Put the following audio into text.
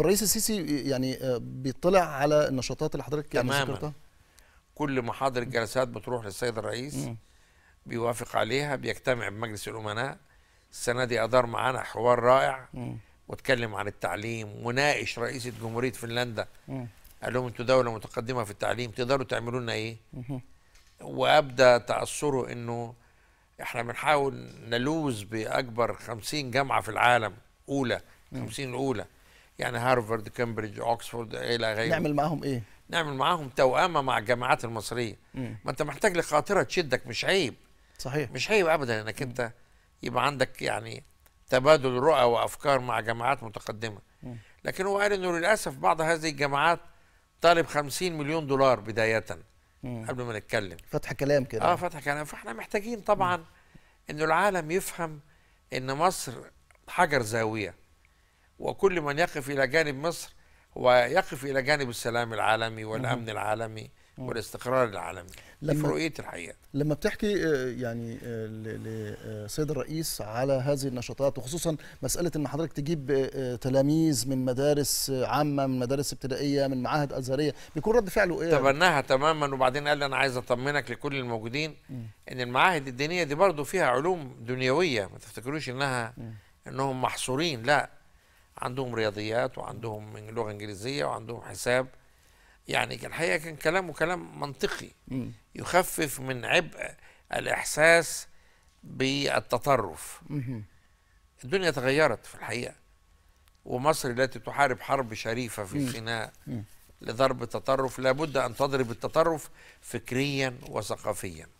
الرئيس السيسي يعني آه، بيطلع على النشاطات اللي حضرتك يعني ذكرتها كل محاضر الجلسات بتروح للسيد الرئيس مم. بيوافق عليها بيجتمع بمجلس الامناء السنه دي ادار معانا حوار رائع واتكلم عن التعليم وناقش رئيس جمهوريه فنلندا قال لهم انتوا دوله متقدمه في التعليم تقدروا تعملوا لنا ايه؟ وابدا وابدى تاثره انه احنا بنحاول نلوذ باكبر 50 جامعه في العالم اولى 50 الاولى يعني هارفارد كامبريدج اوكسفورد الى غيره نعمل معاهم ايه نعمل معاهم توأمة مع الجامعات المصرية مم. ما انت محتاج لخاطرة تشدك مش عيب صحيح مش عيب ابدا انك مم. انت يبقى عندك يعني تبادل رؤى وافكار مع جامعات متقدمة مم. لكن هو قال انه للاسف بعض هذه الجامعات طالب 50 مليون دولار بداية مم. قبل ما نتكلم فتح كلام كده اه فتح كلام فاحنا محتاجين طبعا مم. انه العالم يفهم ان مصر حجر زاوية وكل من يقف إلى جانب مصر ويقف إلى جانب السلام العالمي والأمن العالمي والاستقرار العالمي في رؤية الحقيقة لما بتحكي آه، يعني آه، لسيد آه، الرئيس على هذه النشاطات وخصوصا مسألة أن حضرتك تجيب تلاميذ من مدارس عامة من مدارس ابتدائية من معاهد أزهرية بيكون رد فعله إيه؟ تبناها تماما وبعدين قال لي أنا عايز أطمنك لكل الموجودين أن المعاهد الدينية دي برضه فيها علوم دنيوية ما تفتكروش أنها أنهم محصورين لا عندهم رياضيات وعندهم لغه انجليزيه وعندهم حساب يعني الحقيقه كان كلامه كلام منطقي يخفف من عبء الاحساس بالتطرف الدنيا تغيرت في الحقيقه ومصر التي تحارب حرب شريفه في سيناء لضرب التطرف لابد ان تضرب التطرف فكريا وثقافيا